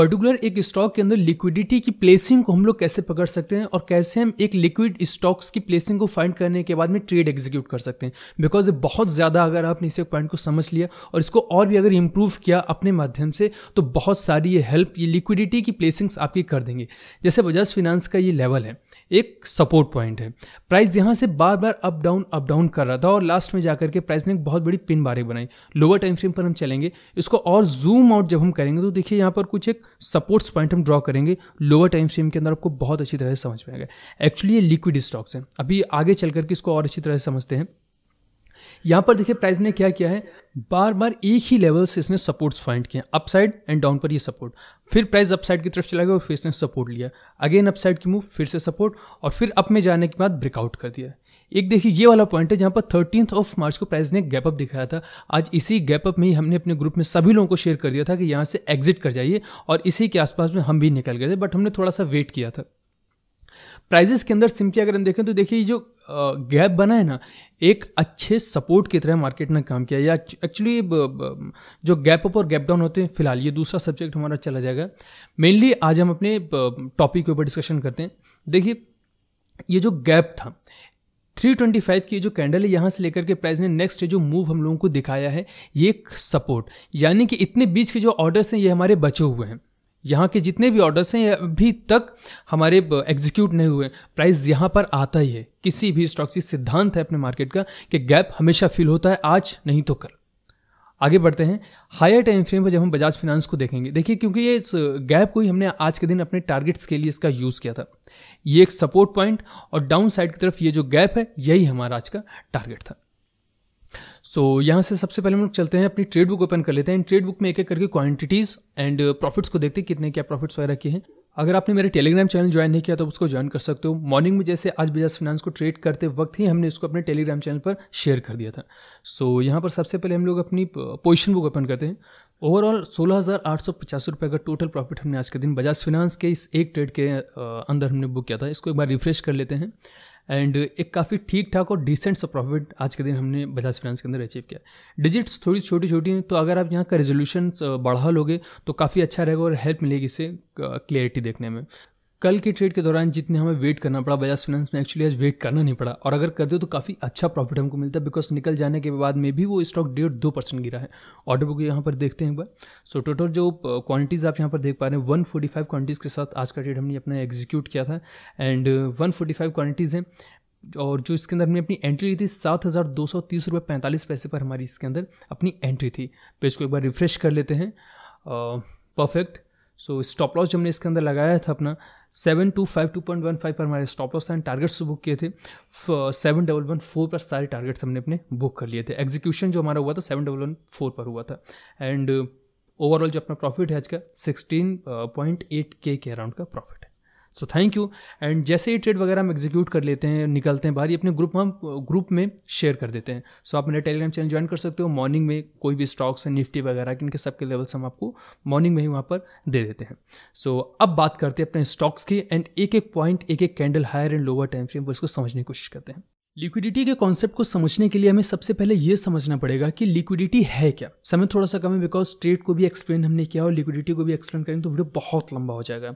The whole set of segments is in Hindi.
पर्टिकुलर एक स्टॉक के अंदर लिक्विडिटी की प्लेसिंग को हम लोग कैसे पकड़ सकते हैं और कैसे हम एक लिक्विड स्टॉक्स की प्लेसिंग को फाइंड करने के बाद में ट्रेड एग्जीक्यूट कर सकते हैं बिकॉज बहुत ज़्यादा अगर आपने इसे पॉइंट को समझ लिया और इसको और भी अगर इम्प्रूव किया अपने माध्यम से तो बहुत सारी ये हेल्प ये लिक्विडिटी की प्लेसिंग्स आपकी कर देंगे जैसे बजाज फिनांस का ये लेवल है एक सपोर्ट पॉइंट है प्राइस यहाँ से बार बार अप डाउन अप डाउन कर रहा था और लास्ट में जाकर के प्राइस ने एक बहुत बड़ी पिन बारी बनाई लोअर टाइम फ्रेम पर हम चलेंगे इसको और जूम आउट जब हम करेंगे तो देखिए यहाँ पर कुछ एक सपोर्ट्स पॉइंट हम ड्रॉ करेंगे लोअर टाइम फ्रेम के अंदर आपको बहुत अच्छी तरह से समझ में आएगा एक्चुअली ये लिक्विड स्टॉक्स हैं अभी आगे चल करके इसको और अच्छी तरह से समझते हैं यहाँ पर देखिए प्राइस ने क्या किया है बार बार एक ही लेवल से इसने सपोर्ट्स फाइंड किए अपसाइड एंड डाउन पर ये सपोर्ट फिर प्राइस अपसाइड की तरफ चला गया और फिर इसने सपोर्ट लिया अगेन अपसाइड की मूव फिर से सपोर्ट और फिर अप में जाने के बाद ब्रेकआउट कर दिया एक देखिए ये वाला पॉइंट है जहाँ पर थर्टीन ऑफ मार्च को प्राइस ने गैप अप दिखाया था आज इसी गैप अप में ही हमने अपने ग्रुप में सभी लोगों को शेयर कर दिया था कि यहाँ से एग्जिट कर जाइए और इसी के आसपास में हम भी निकल गए थे बट हमने थोड़ा सा वेट किया था प्राइजेस के अंदर सिंपली अगर हम देखें तो देखिए जो गैप बना है ना एक अच्छे सपोर्ट की तरह मार्केट ने काम किया या एक्चुअली जो गैप अप और गैप डाउन होते हैं फिलहाल ये दूसरा सब्जेक्ट हमारा चला जाएगा मेनली आज हम अपने टॉपिक के ऊपर डिस्कशन करते हैं देखिए ये जो गैप था 325 की जो कैंडल है यहाँ से लेकर के प्राइस ने नेक्स्ट जो मूव हम लोगों को दिखाया है ये एक सपोर्ट यानी कि इतने बीच के जो ऑर्डर्स हैं ये हमारे बचे हुए हैं यहाँ के जितने भी ऑर्डर्स हैं अभी तक हमारे एग्जीक्यूट नहीं हुए प्राइस यहाँ पर आता ही है किसी भी स्टॉक से सिद्धांत है अपने मार्केट का कि गैप हमेशा फील होता है आज नहीं तो कल आगे बढ़ते हैं हायर टाइम फ्रेम पर जब हम बजाज फाइनेंस को देखेंगे देखिए क्योंकि ये गैप को ही हमने आज के दिन अपने टारगेट्स के लिए इसका यूज़ किया था ये एक सपोर्ट पॉइंट और डाउन साइड की तरफ ये जो गैप है यही हमारा आज का टारगेट था सो so, यहाँ से सबसे पहले हम लोग चलते हैं अपनी ट्रेड बुक ओपन कर लेते हैं ट्रेड बुक में एक एक करके क्वांटिटीज़ एंड प्रॉफिट्स को देखते हैं कितने क्या प्रॉफिट्स वगैरह किए हैं अगर आपने मेरे टेलीग्राम चैनल ज्वाइन नहीं किया तो उसको ज्वाइन कर सकते हो मॉर्निंग में जैसे आज बजाज फिनांस को ट्रेड करते वक्त ही हमने इसको अपने टेलीग्राम चैनल पर शेयर कर दिया था सो so, यहाँ पर सबसे पहले हम लोग अपनी पोजिशन बुक ओपन करते हैं ओवरऑल सोलह हज़ार आठ सौ पचास रुपये का टोटल प्रॉफिट हमने आज के दिन बजाज फिनांस के इस एक ट्रेड के uh, अंदर हमने बुक किया था इसको एक बार रिफ्रेश कर लेते हैं एंड एक काफ़ी ठीक ठाक और डिसेंट सा प्रॉफिट आज के दिन हमने बजाज फाइनेंस के अंदर अचीव किया डिजिट्स थोड़ी छोटी छोटी हैं तो अगर आप यहाँ का रेजोल्यूशन बढ़ा लोगे तो काफ़ी अच्छा रहेगा और हेल्प मिलेगी इसे क्लियरिटी देखने में कल के ट्रेड के दौरान जितने हमें वेट करना पड़ा बजाज फाइनेंस में एक्चुअली आज वेट करना नहीं पड़ा और अगर कर दो तो काफ़ी अच्छा प्रॉफिट हमको मिलता है बिकॉज निकल जाने के बाद में भी वो स्टॉक डेढ़ दो परसेंट गिरा है ऑर्डर बुक यहाँ पर देखते हैं एक बार सो टोटल जो क्वांटिटीज़ uh, आप यहाँ पर देख पा रहे हैं वन फोर्टी फाइव क्वांटिटीज़ के साथ आज का ट्रेड हमने अपना एग्जीक्यूट किया था and one forty five quantities हैं और जो इसके अंदर हमने अपनी एंट्री ली थी सात हज़ार दो सौ तीस रुपये पैंतालीस पैसे पर हमारी इसके अंदर अपनी एंट्री थी पेज तो को एक बार रिफ्रेश कर लेते हैं perfect uh, so stop loss जो हमने इसके अंदर लगाया था अपना seven two five two point one five पर हमारे स्टॉप लॉस था एंड टारगेट्स बुक किए थे सेवन डबल वन फोर पर सारे टारगेट्स हमने अपने बुक कर लिए थे एग्जीक्यूशन जो हमारा हुआ था सेवन डबल वन फोर पर हुआ था एंड ओवरऑल जो अपना प्रॉफिट है आज का सिक्सटीन पॉइंट एट के के अराउंड का प्रॉफिट है सो थैंक यू एंड जैसे ही ट्रेड वगैरह हम एग्जीक्यूट कर लेते हैं निकलते हैं बाहर ये अपने ग्रुप हम ग्रुप में शेयर कर देते हैं सो so, आप मेरा टेलीग्राम चैनल ज्वाइन कर सकते हो मॉर्निंग में कोई भी स्टॉक्स है निफ्टी वगैरह इनके सबके लेवल्स हम आपको मॉर्निंग में ही वहाँ पर दे देते हैं सो so, अब बात करते हैं अपने स्टॉक्स की एंड एक एक पॉइंट एक एक candle higher and lower time frame वो इसको समझने की कोशिश करते हैं लिक्विडिटी के कॉन्सेप्ट को समझने के लिए हमें सबसे पहले यह समझना पड़ेगा कि लिक्विडिटी है क्या समय थोड़ा सा कम है बिकॉज ट्रेड को भी एक्सप्लेन हमने किया और लिक्विडिटी को भी एक्सप्लेन करेंगे तो वीडियो बहुत लंबा हो जाएगा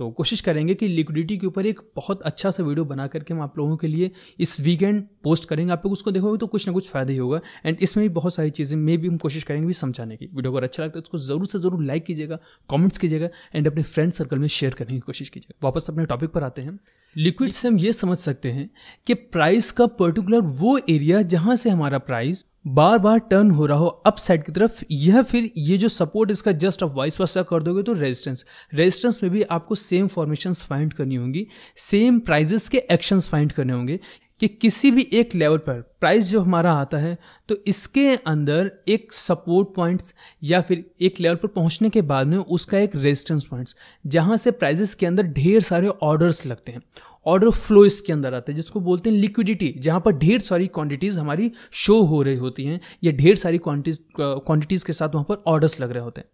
तो कोशिश करेंगे कि लिक्विडिटी के ऊपर एक बहुत अच्छा सा वीडियो बना करके हम आप लोगों के लिए इस वीकेंड पोस्ट करेंगे आप लोग उसको देखोगे तो कुछ ना कुछ फायदा ही होगा एंड इसमें भी बहुत सारी चीज़ें मे भी हम कोशिश करेंगे भी समझाने की वीडियो अगर अच्छा लगता है तो उसको जरूर से जरूर लाइक कीजिएगा कॉमेंट्स कीजिएगा एंड अपने फ्रेंड सर्कल में शेयर करने की कोशिश कीजिएगा वापस अपने टॉपिक पर आते हैं लिक्विड से हम ये समझ सकते हैं कि प्राइस का पर्टिकुलर वो एरिया जहाँ से हमारा प्राइस बार बार टर्न हो रहा हो अप साइड की तरफ यह फिर ये जो सपोर्ट इसका जस्ट आप वाइस वर्सा कर दोगे तो रेजिस्टेंस रेजिस्टेंस में भी आपको सेम फॉर्मेशंस फाइंड करनी होंगी सेम प्राइजेस के एक्शंस फाइंड करने होंगे कि किसी भी एक लेवल पर प्राइस जो हमारा आता है तो इसके अंदर एक सपोर्ट पॉइंट्स या फिर एक लेवल पर पहुंचने के बाद में उसका एक रेजिस्टेंस पॉइंट्स जहां से प्राइजेस के अंदर ढेर सारे ऑर्डर्स लगते हैं ऑर्डर फ्लो इसके अंदर आते हैं जिसको बोलते हैं लिक्विडिटी जहाँ पर ढेर सारी क्वांटिटीज़ हमारी शो हो रही होती हैं या ढेर सारी क्वांटिटीज क्वांटिटीज़ के साथ वहाँ पर ऑर्डर्स लग रहे होते हैं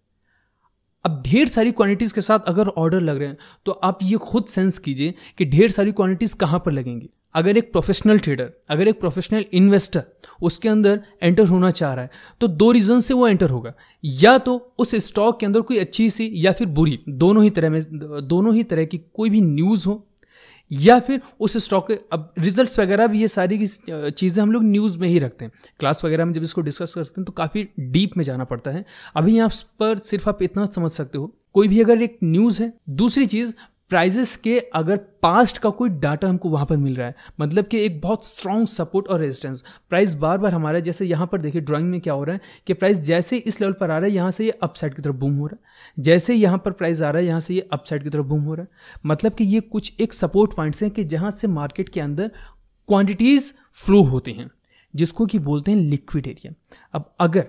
अब ढेर सारी क्वांटिटीज़ के साथ अगर ऑर्डर लग रहे हैं तो आप ये खुद सेंस कीजिए कि ढेर सारी क्वांटिटीज़ कहाँ पर लगेंगी अगर एक प्रोफेशनल ट्रेडर अगर एक प्रोफेशनल इन्वेस्टर उसके अंदर एंटर होना चाह रहा है तो दो रीज़न से वो एंटर होगा या तो उस स्टॉक के अंदर कोई अच्छी सी या फिर बुरी दोनों ही तरह में दोनों ही तरह की कोई भी न्यूज़ हो या फिर उस स्टॉक के अब रिजल्ट वगैरह भी ये सारी की चीज़ें हम लोग न्यूज़ में ही रखते हैं क्लास वगैरह में जब इसको डिस्कस करते हैं तो काफ़ी डीप में जाना पड़ता है अभी यहाँ पर सिर्फ आप इतना समझ सकते हो कोई भी अगर एक न्यूज़ है दूसरी चीज़ प्राइजेस के अगर पास्ट का कोई डाटा हमको वहाँ पर मिल रहा है मतलब कि एक बहुत स्ट्रॉन्ग सपोर्ट और रेजिस्टेंस प्राइस बार बार हमारा जैसे यहाँ पर देखिए ड्राइंग में क्या हो रहा है कि प्राइस जैसे इस लेवल पर आ रहा है यहाँ से ये यह अपसाइड की तरफ बूम हो रहा है जैसे यहाँ पर प्राइस आ रहा है यहाँ से ये यह अपसाइड की तरफ बूम हो रहा है मतलब कि ये कुछ एक सपोर्ट पॉइंट्स हैं कि जहाँ से मार्केट के अंदर क्वान्टिटीज़ फ्लो होते हैं जिसको कि बोलते हैं लिक्विड एरिया अब अगर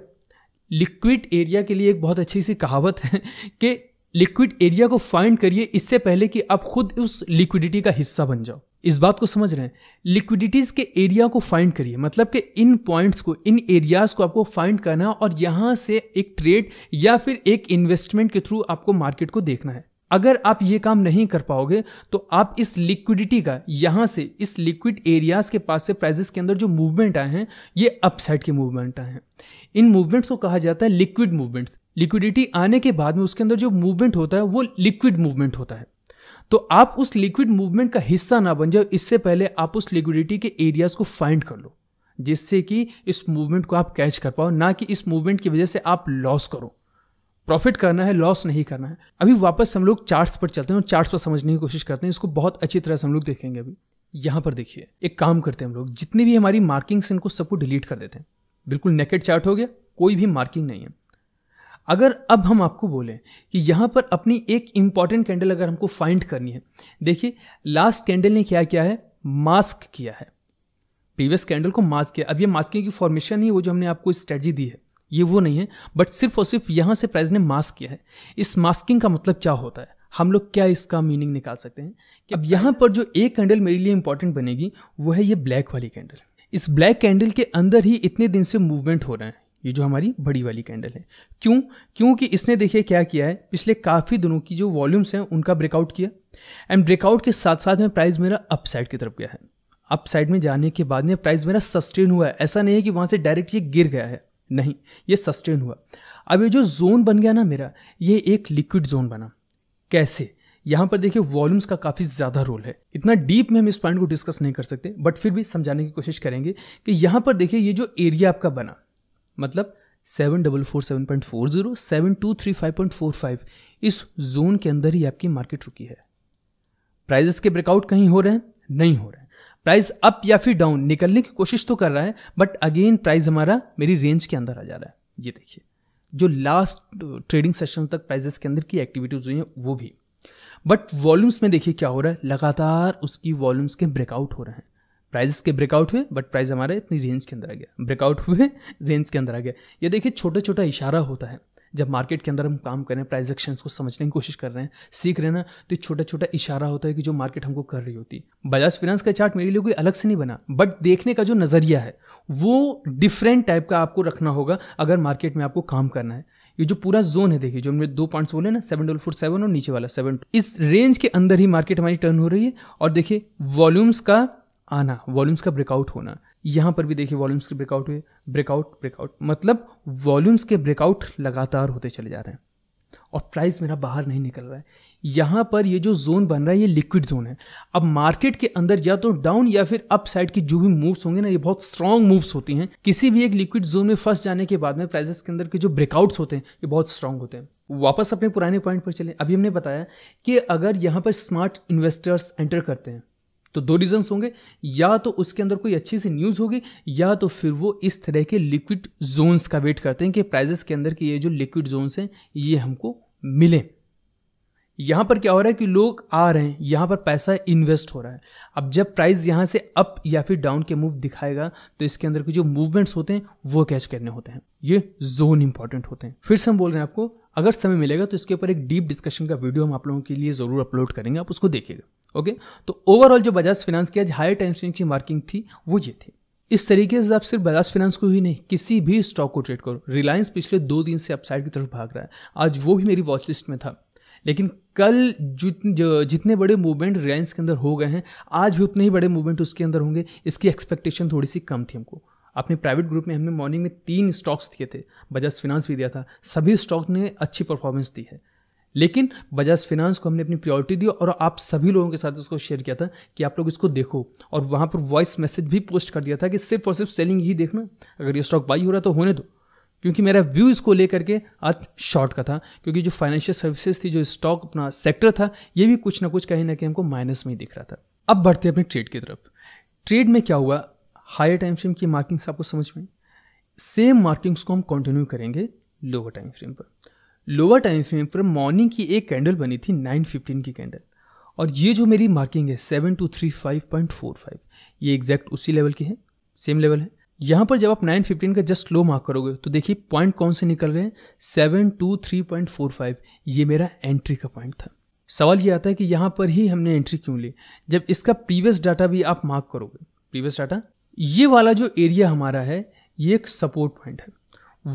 लिक्विड एरिया के लिए एक बहुत अच्छी सी कहावत है कि लिक्विड एरिया को फाइंड करिए इससे पहले कि आप खुद उस लिक्विडिटी का हिस्सा बन जाओ इस बात को समझ रहे हैं लिक्विडिटीज़ के एरिया को फाइंड करिए मतलब कि इन पॉइंट्स को इन एरियाज़ को आपको फाइंड करना है और यहाँ से एक ट्रेड या फिर एक इन्वेस्टमेंट के थ्रू आपको मार्केट को देखना है अगर आप ये काम नहीं कर पाओगे तो आप इस लिक्विडिटी का यहाँ से इस लिक्विड एरियाज़ के पास से प्राइजेस के अंदर जो मूवमेंट आए हैं ये अपसाइड के मूवमेंट आए हैं इन मूवमेंट्स को कहा जाता है लिक्विड मूवमेंट्स लिक्विडिटी आने के बाद में उसके अंदर जो मूवमेंट होता है वो लिक्विड मूवमेंट होता है तो आप उस लिक्विड मूवमेंट का हिस्सा ना बन जाओ इससे पहले आप उस लिक्विडिटी के एरियाज को फाइंड कर लो जिससे कि इस मूवमेंट को आप कैच कर पाओ ना कि इस मूवमेंट की वजह से आप लॉस करो प्रॉफिट करना है लॉस नहीं करना है अभी वापस हम लोग चार्ट्स पर चलते हैं और चार्ट्स पर समझने की कोशिश करते हैं इसको बहुत अच्छी तरह से हम लोग देखेंगे अभी यहाँ पर देखिए एक काम करते हैं हम लोग जितनी भी हमारी मार्किंग्स इनको सबको डिलीट कर देते हैं बिल्कुल नेकेट चार्ट हो गया कोई भी मार्किंग नहीं है अगर अब हम आपको बोलें कि यहाँ पर अपनी एक इम्पॉर्टेंट कैंडल अगर हमको फाइंड करनी है देखिए लास्ट कैंडल ने क्या किया है मास्क किया है प्रीवियस कैंडल को मास्क किया अब ये मास्किंग की फॉर्मेशन ही वो जो हमने आपको स्ट्रेटजी दी है ये वो नहीं है बट सिर्फ और सिर्फ यहाँ से प्राइस ने मास्क किया है इस मास्किंग का मतलब क्या होता है हम लोग क्या इसका मीनिंग निकाल सकते हैं कि अब यहाँ पर जो एक कैंडल मेरे लिए इंपॉर्टेंट बनेगी वो है ये ब्लैक वाली कैंडल इस ब्लैक कैंडल के अंदर ही इतने दिन से मूवमेंट हो रहे हैं ये जो हमारी बड़ी वाली कैंडल है क्यों क्योंकि इसने देखिए क्या किया है पिछले काफ़ी दिनों की जो वॉल्यूम्स हैं उनका ब्रेकआउट किया एंड ब्रेकआउट के साथ साथ में प्राइस मेरा अपसाइड की तरफ गया है अपसाइड में जाने के बाद में प्राइस मेरा सस्टेन हुआ है ऐसा नहीं है कि वहाँ से डायरेक्ट ये गिर गया है नहीं ये सस्टेन हुआ अब ये जो जोन बन गया ना मेरा ये एक लिक्विड जोन बना कैसे यहाँ पर देखिए वॉल्यूम्स का काफ़ी ज़्यादा रोल है इतना डीप में हम इस पॉइंट को डिस्कस नहीं कर सकते बट फिर भी समझाने की कोशिश करेंगे कि यहाँ पर देखिए ये जो एरिया आपका बना मतलब seven double four seven point four zero seven two three five point four five इस जोन के अंदर ही आपकी मार्केट रुकी है प्राइजेस के ब्रेकआउट कहीं हो रहे हैं नहीं हो रहे हैं प्राइस अप या फिर डाउन निकलने की कोशिश तो कर रहा है बट अगेन प्राइस हमारा मेरी रेंज के अंदर आ जा रहा है ये देखिए जो लास्ट ट्रेडिंग सेशन तक प्राइजेस के अंदर की एक्टिविटीज हुई हैं वो भी बट वॉल्यूम्स में देखिए क्या हो रहा है लगातार उसकी वॉल्यूम्स के ब्रेकआउट हो रहे हैं प्राइजेस के ब्रेकआउट हुए बट प्राइस हमारे इतनी रेंज के अंदर आ गया ब्रेकआउट हुए रेंज के अंदर आ गया ये देखिए छोटा छोटा इशारा होता है जब मार्केट के अंदर हम काम कर रहे हैं प्राइस एक्शन को समझने की कोशिश कर रहे हैं सीख रहे हैं ना तो छोटा छोटा इशारा होता है कि जो मार्केट हमको कर रही होती है बजाज फिनेंस का चार्ट मेरे लिए कोई अलग से नहीं बना बट देखने का जो नज़रिया है वो डिफरेंट टाइप का आपको रखना होगा अगर मार्केट में आपको काम करना है ये जो पूरा जोन है देखिए जो हमने दो पॉइंट्स बोले ना सेवन डबल फोर सेवन और नीचे वाला सेवन इस रेंज के अंदर ही मार्केट हमारी टर्न हो रही है और देखिए वॉल्यूम्स का आना वॉल्यूम्स का ब्रेकआउट होना यहाँ पर भी देखिए वॉल्यूम्स मतलब के ब्रेकआउट हुए ब्रेकआउट ब्रेकआउट मतलब वॉल्यूम्स के ब्रेकआउट लगातार होते चले जा रहे हैं और प्राइस मेरा बाहर नहीं निकल रहा है यहाँ पर ये जो जोन बन रहा है ये लिक्विड जोन है अब मार्केट के अंदर या तो डाउन या फिर अप साइड की जो भी मूव्स होंगे ना ये बहुत स्ट्रॉन्ग मूव्स होती हैं किसी भी एक लिक्विड जोन में फंस जाने के बाद में प्राइजेस के अंदर के जो ब्रेकआउट्स होते हैं ये बहुत स्ट्रॉन्ग होते हैं वापस अपने पुराने पॉइंट पर चले अभी हमने बताया कि अगर यहाँ पर स्मार्ट इन्वेस्टर्स एंटर करते हैं तो दो रीजंस होंगे या तो उसके अंदर कोई अच्छी सी न्यूज़ होगी या तो फिर वो इस तरह के लिक्विड जोन्स का वेट करते हैं कि प्राइजेस के अंदर के ये जो लिक्विड जोन्स हैं ये हमको मिले यहां पर क्या हो रहा है कि लोग आ रहे हैं यहां पर पैसा इन्वेस्ट हो रहा है अब जब प्राइस यहां से अप या फिर डाउन के मूव दिखाएगा तो इसके अंदर के जो मूवमेंट्स होते हैं वो कैच करने होते हैं ये जोन इंपॉर्टेंट होते हैं फिर से हम बोल रहे हैं आपको अगर समय मिलेगा तो इसके ऊपर एक डीप डिस्कशन का वीडियो हम आप लोगों के लिए ज़रूर अपलोड करेंगे आप उसको देखिएगा ओके तो ओवरऑल जो बजाज फाइनेंस की आज हाई टेंशन की मार्किंग थी वो ये थी इस तरीके से आप सिर्फ बजाज फाइनेंस को ही नहीं किसी भी स्टॉक को ट्रेड करो रिलायंस पिछले दो दिन से अपसाइड की तरफ भाग रहा है आज वो भी मेरी वॉच लिस्ट में था लेकिन कल जितने जितने बड़े मूवमेंट रिलायंस के अंदर हो गए हैं आज भी उतने ही बड़े मूवमेंट उसके अंदर होंगे इसकी एक्सपेक्टेशन थोड़ी सी कम थी हमको अपने प्राइवेट ग्रुप में हमने मॉर्निंग में तीन स्टॉक्स दिए थे बजाज फिनांस भी दिया था सभी स्टॉक ने अच्छी परफॉर्मेंस दी है लेकिन बजाज फिनांस को हमने अपनी प्रायोरिटी दी और आप सभी लोगों के साथ उसको शेयर किया था कि आप लोग इसको देखो और वहाँ पर वॉइस मैसेज भी पोस्ट कर दिया था कि सिर्फ और सिर्फ सेलिंग ही देखना अगर ये स्टॉक बाई हो रहा तो होने दो क्योंकि मेरा व्यू इसको लेकर के आज शॉर्ट का था क्योंकि जो फाइनेंशियल सर्विसेज थी जो स्टॉक अपना सेक्टर था ये भी कुछ ना कुछ कहीं ना कहीं हमको माइनस में ही दिख रहा था अब बढ़ते अपने ट्रेड की तरफ ट्रेड में क्या हुआ हायर टाइम फ्रेम की मार्किंग्स आपको समझ में सेम मार्किंग्स को हम कंटिन्यू करेंगे लोअर टाइम फ्रेम पर लोअर टाइम्स में पर मॉर्निंग की एक कैंडल बनी थी 915 की कैंडल और ये जो मेरी मार्किंग है 7235.45 ये एग्जैक्ट उसी लेवल की है सेम लेवल है यहाँ पर जब आप नाइन फिफ्टीन का जस्ट लो मार्क करोगे तो देखिए पॉइंट कौन से निकल रहे हैं seven two three point four five ये मेरा एंट्री का पॉइंट था सवाल ये आता है कि यहाँ पर ही हमने एंट्री क्यों ली जब इसका प्रीवियस डाटा भी आप मार्क करोगे प्रीवियस डाटा ये वाला जो एरिया हमारा है ये एक सपोर्ट पॉइंट है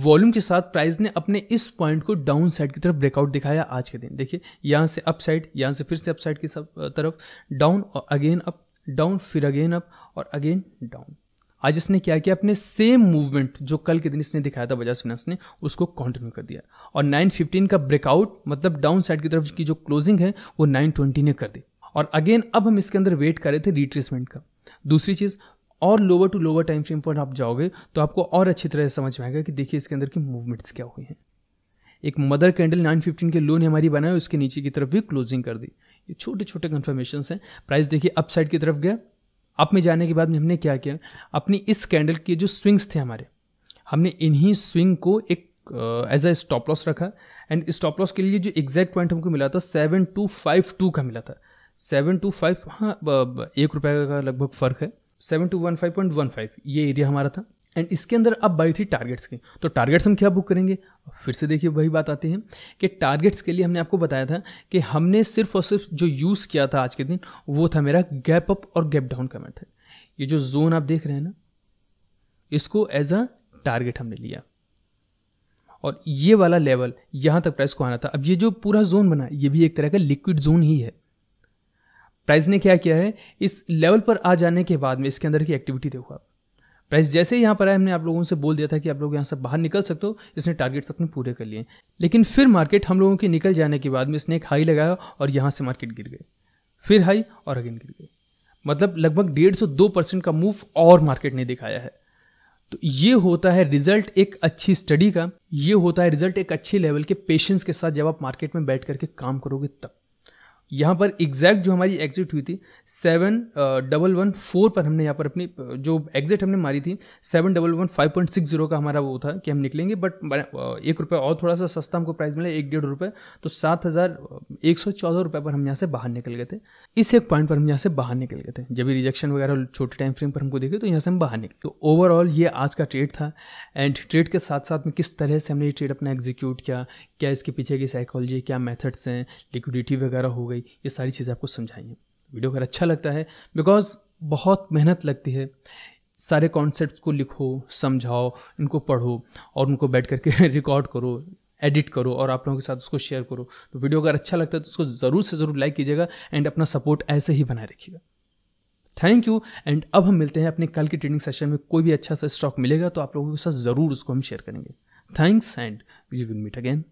वॉल्यूम के साथ प्राइस ने अपने इस पॉइंट को डाउन साइड की तरफ ब्रेकआउट दिखाया आज के दिन देखिए यहाँ से अप साइड यहाँ से फिर से अप साइड की सब तरफ डाउन और अगेन अप डाउन फिर अगेन अप और अगेन डाउन आज इसने क्या किया अपने सेम मूवमेंट जो कल के दिन इसने दिखाया था बजाज फिनेंस ने उसको कंटिन्यू कर दिया और 915 का ब्रेकआउट मतलब डाउन साइड की तरफ की जो क्लोजिंग है वो 920 ने कर दी और अगेन अब हम इसके अंदर वेट कर रहे थे रिट्रेसमेंट का दूसरी चीज़ और lower to lower time frame पर आप जाओगे तो आपको और अच्छी तरह से समझ में आएगा कि देखिए इसके अंदर की मूवमेंट्स क्या हुई हैं एक मदर कैंडल 915 के लो ने हमारी बनाई उसके नीचे की तरफ भी क्लोजिंग कर दी ये छोटे छोटे कन्फर्मेशन हैं प्राइस देखिए अप साइड की तरफ गया अप में जाने के बाद में हमने क्या किया अपनी इस कैंडल के जो स्विंग्स थे हमारे हमने इन्हीं स्विंग को एक एज ए स्टॉप लॉस रखा एंड स्टॉप लॉस के लिए जो एग्जैक्ट पॉइंट हमको मिला था सेवन टू फाइव टू का मिला था सेवन टू फाइव हाँ एक रुपये का लगभग फ़र्क है seven two one five point one five ये एरिया हमारा था एंड इसके अंदर अब बाई थी टारगेट्स की तो टारगेट्स हम क्या बुक करेंगे फिर से देखिए वही बात आती है कि टारगेट्स के लिए हमने आपको बताया था कि हमने सिर्फ और सिर्फ जो यूज़ किया था आज के दिन वो था मेरा गैप अप और गैप डाउन का मेथड ये जो जोन आप देख रहे हैं ना इसको एज अ टारगेट हमने लिया और ये वाला लेवल यहाँ तक प्राइस को आना था अब ये जो पूरा जोन बना ये भी एक तरह का लिक्विड जोन ही है प्राइस ने क्या किया है इस लेवल पर आ जाने के बाद में इसके अंदर की एक्टिविटी देखो आप प्राइस जैसे ही यहाँ पर आए हमने आप लोगों से बोल दिया था कि आप लोग यहाँ से बाहर निकल सकते हो इसने टारगेट्स अपने पूरे कर लिए लेकिन फिर मार्केट हम लोगों के निकल जाने के बाद में इसने एक हाई लगाया और यहाँ से मार्केट गिर गई फिर हाई और अगेन गिर गए मतलब लगभग डेढ़ सौ दो परसेंट का मूव और मार्केट ने दिखाया है तो ये होता है रिजल्ट एक अच्छी स्टडी का ये होता है रिजल्ट एक अच्छे लेवल के पेशेंस के साथ जब आप मार्केट में बैठ करके काम करोगे तब यहाँ पर एग्जैक्ट जो हमारी एग्जिट हुई थी सेवन डबल वन फोर पर हमने यहाँ पर अपनी uh, जो एग्जिट हमने मारी थी seven double one five point six zero का हमारा वो था कि हम निकलेंगे बट uh, एक रुपये और थोड़ा सा सस्ता हमको प्राइस मिला एक डेढ़ रुपये तो सात हज़ार uh, एक सौ चौदह रुपये पर हम यहाँ से बाहर निकल गए थे इस एक पॉइंट पर हम यहाँ से बाहर निकल गए थे जब भी रिजेक्शन वगैरह छोटे टाइम फ्रेम पर हमको देखे तो यहाँ से हम बाहर निकले तो ओवरऑल ये आज का ट्रेड था एंड ट्रेड के साथ साथ में किस तरह से हमने ये ट्रेड अपना एग्जीक्यूट किया क्या इसके पीछे की साइकोलॉजी क्या मैथड्स हैं लिक्विडिटी वगैरह हो गई हुई ये सारी चीज़ें आपको समझाइए वीडियो अगर अच्छा लगता है बिकॉज बहुत मेहनत लगती है सारे कॉन्सेप्ट को लिखो समझाओ इनको पढ़ो और उनको बैठ करके रिकॉर्ड करो एडिट करो और आप लोगों के साथ उसको शेयर करो तो वीडियो अगर अच्छा लगता है तो उसको ज़रूर से ज़रूर लाइक कीजिएगा एंड अपना सपोर्ट ऐसे ही बनाए रखिएगा थैंक यू एंड अब हम मिलते हैं अपने कल के ट्रेडिंग सेशन में कोई भी अच्छा सा स्टॉक मिलेगा तो आप लोगों के साथ ज़रूर उसको हम शेयर करेंगे thanks and we will meet again